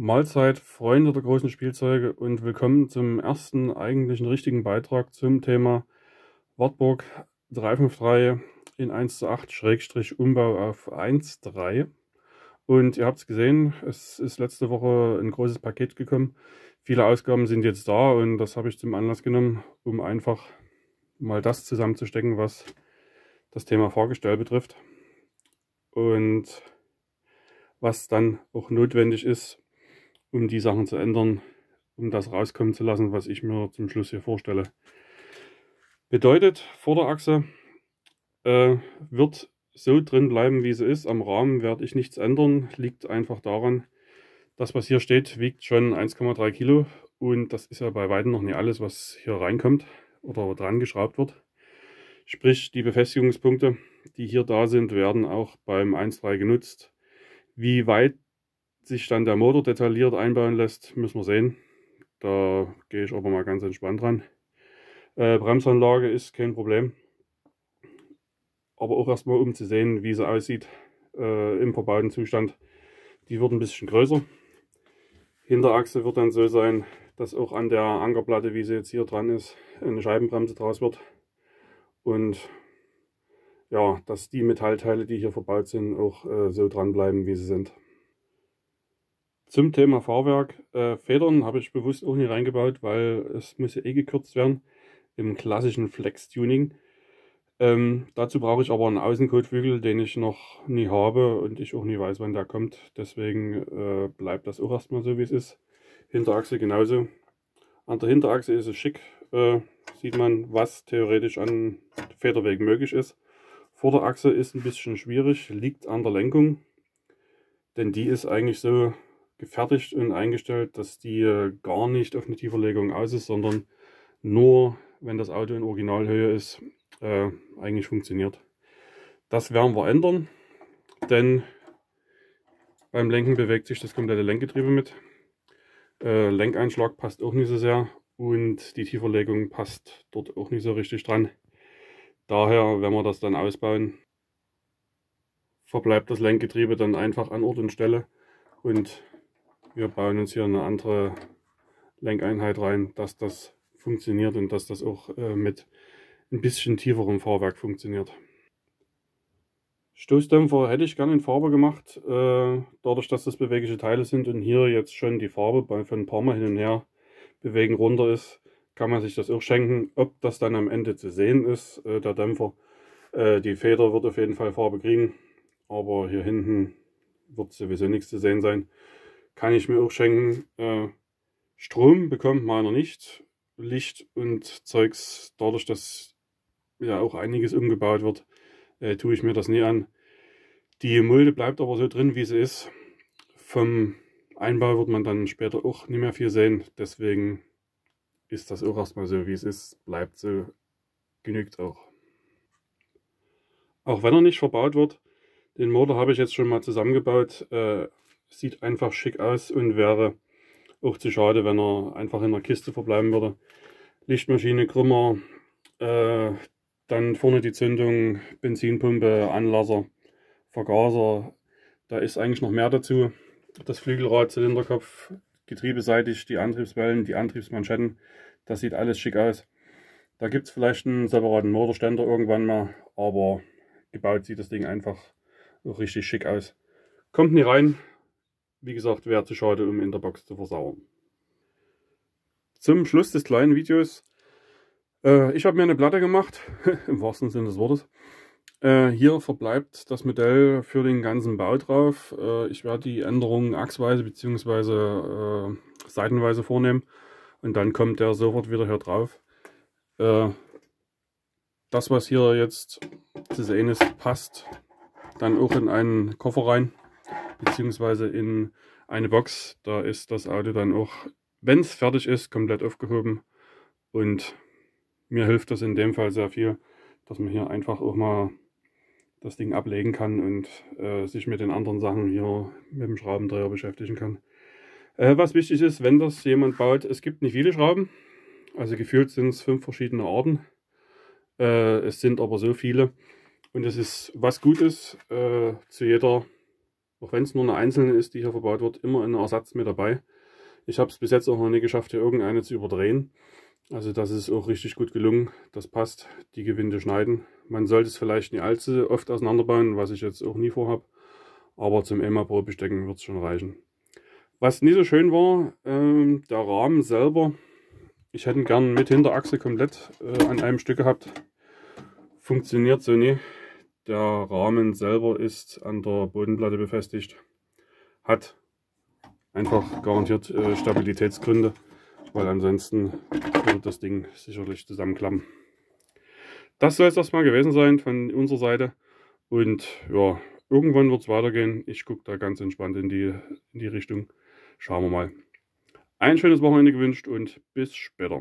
Mahlzeit, Freunde der großen Spielzeuge und willkommen zum ersten eigentlichen richtigen Beitrag zum Thema Wartburg 353 in 1 zu 8 Schrägstrich Umbau auf 1 3. Und ihr habt es gesehen, es ist letzte Woche ein großes Paket gekommen. Viele Ausgaben sind jetzt da und das habe ich zum Anlass genommen, um einfach mal das zusammenzustecken, was das Thema Fahrgestell betrifft. Und was dann auch notwendig ist, um die Sachen zu ändern, um das rauskommen zu lassen, was ich mir zum Schluss hier vorstelle. Bedeutet, Vorderachse äh, wird so drin bleiben, wie sie ist. Am Rahmen werde ich nichts ändern. Liegt einfach daran, das, was hier steht, wiegt schon 1,3 Kilo. Und das ist ja bei Weitem noch nicht alles, was hier reinkommt oder dran geschraubt wird. Sprich, die Befestigungspunkte, die hier da sind, werden auch beim 1.3 genutzt. Wie weit sich dann der Motor detailliert einbauen lässt, müssen wir sehen. Da gehe ich aber mal ganz entspannt dran. Äh, Bremsanlage ist kein Problem. Aber auch erstmal um zu sehen, wie sie aussieht äh, im verbauten Zustand. Die wird ein bisschen größer. Hinterachse wird dann so sein, dass auch an der Ankerplatte, wie sie jetzt hier dran ist, eine Scheibenbremse draus wird. Und ja, dass die Metallteile, die hier verbaut sind, auch äh, so dran bleiben, wie sie sind. Zum Thema Fahrwerk, äh, Federn habe ich bewusst auch nicht reingebaut, weil es muss ja eh gekürzt werden im klassischen Flex-Tuning. Ähm, dazu brauche ich aber einen Außenkotflügel, den ich noch nie habe und ich auch nie weiß, wann der kommt. Deswegen äh, bleibt das auch erstmal so, wie es ist. Hinterachse genauso. An der Hinterachse ist es schick, äh, sieht man, was theoretisch an Federweg möglich ist. Vorderachse ist ein bisschen schwierig, liegt an der Lenkung, denn die ist eigentlich so gefertigt und eingestellt, dass die äh, gar nicht auf eine Tieferlegung aus ist, sondern nur, wenn das Auto in Originalhöhe ist, äh, eigentlich funktioniert. Das werden wir ändern, denn beim Lenken bewegt sich das komplette Lenkgetriebe mit. Äh, Lenkeinschlag passt auch nicht so sehr und die Tieferlegung passt dort auch nicht so richtig dran. Daher, wenn wir das dann ausbauen, verbleibt das Lenkgetriebe dann einfach an Ort und Stelle und wir bauen uns hier eine andere Lenkeinheit rein, dass das funktioniert und dass das auch äh, mit ein bisschen tieferem Fahrwerk funktioniert. Stoßdämpfer hätte ich gerne in Farbe gemacht, äh, dadurch, dass das bewegliche Teile sind und hier jetzt schon die Farbe bei, von ein paar Mal hin und her bewegen runter ist, kann man sich das auch schenken. Ob das dann am Ende zu sehen ist, äh, der Dämpfer, äh, die Feder wird auf jeden Fall Farbe kriegen, aber hier hinten wird sowieso nichts zu sehen sein kann ich mir auch schenken. Äh, Strom bekommt meiner nicht. Licht und Zeugs, dadurch, dass ja auch einiges umgebaut wird, äh, tue ich mir das nie an. Die Mulde bleibt aber so drin, wie sie ist. Vom Einbau wird man dann später auch nicht mehr viel sehen. Deswegen ist das auch erstmal so, wie es ist. Bleibt so. Genügt auch. Auch wenn er nicht verbaut wird, den Motor habe ich jetzt schon mal zusammengebaut. Äh, Sieht einfach schick aus und wäre auch zu schade, wenn er einfach in der Kiste verbleiben würde. Lichtmaschine, Krümmer, äh, dann vorne die Zündung, Benzinpumpe, Anlasser, Vergaser. Da ist eigentlich noch mehr dazu. Das Flügelrad, Zylinderkopf, getriebeseitig, die Antriebswellen, die Antriebsmanschetten. Das sieht alles schick aus. Da gibt es vielleicht einen separaten Motorständer irgendwann mal, aber gebaut sieht das Ding einfach richtig schick aus. Kommt nie rein, wie gesagt, wäre zu schade, um in der Box zu versauern. Zum Schluss des kleinen Videos. Äh, ich habe mir eine Platte gemacht, im wahrsten Sinne des Wortes. Äh, hier verbleibt das Modell für den ganzen Bau drauf. Äh, ich werde die Änderungen achsweise bzw. Äh, seitenweise vornehmen und dann kommt der sofort wieder hier drauf. Äh, das, was hier jetzt zu sehen ist, passt dann auch in einen Koffer rein beziehungsweise in eine Box. Da ist das Auto dann auch, wenn es fertig ist, komplett aufgehoben. Und mir hilft das in dem Fall sehr viel, dass man hier einfach auch mal das Ding ablegen kann und äh, sich mit den anderen Sachen hier mit dem Schraubendreher beschäftigen kann. Äh, was wichtig ist, wenn das jemand baut, es gibt nicht viele Schrauben. Also gefühlt sind es fünf verschiedene Arten. Äh, es sind aber so viele. Und es ist, was gut ist, äh, zu jeder auch wenn es nur eine einzelne ist, die hier verbaut wird, immer einen Ersatz mit dabei. Ich habe es bis jetzt auch noch nicht geschafft, hier irgendeine zu überdrehen. Also das ist auch richtig gut gelungen. Das passt, die Gewinde schneiden. Man sollte es vielleicht nicht allzu oft auseinanderbauen, was ich jetzt auch nie vorhabe. Aber zum ema probestecken wird es schon reichen. Was nie so schön war, ähm, der Rahmen selber. Ich hätte ihn gern mit Hinterachse komplett äh, an einem Stück gehabt. Funktioniert so nie. Der Rahmen selber ist an der Bodenplatte befestigt. Hat einfach garantiert äh, Stabilitätsgründe, weil ansonsten wird das Ding sicherlich zusammenklappen. Das soll es erstmal gewesen sein von unserer Seite. Und ja, irgendwann wird es weitergehen. Ich gucke da ganz entspannt in die, in die Richtung. Schauen wir mal. Ein schönes Wochenende gewünscht und bis später.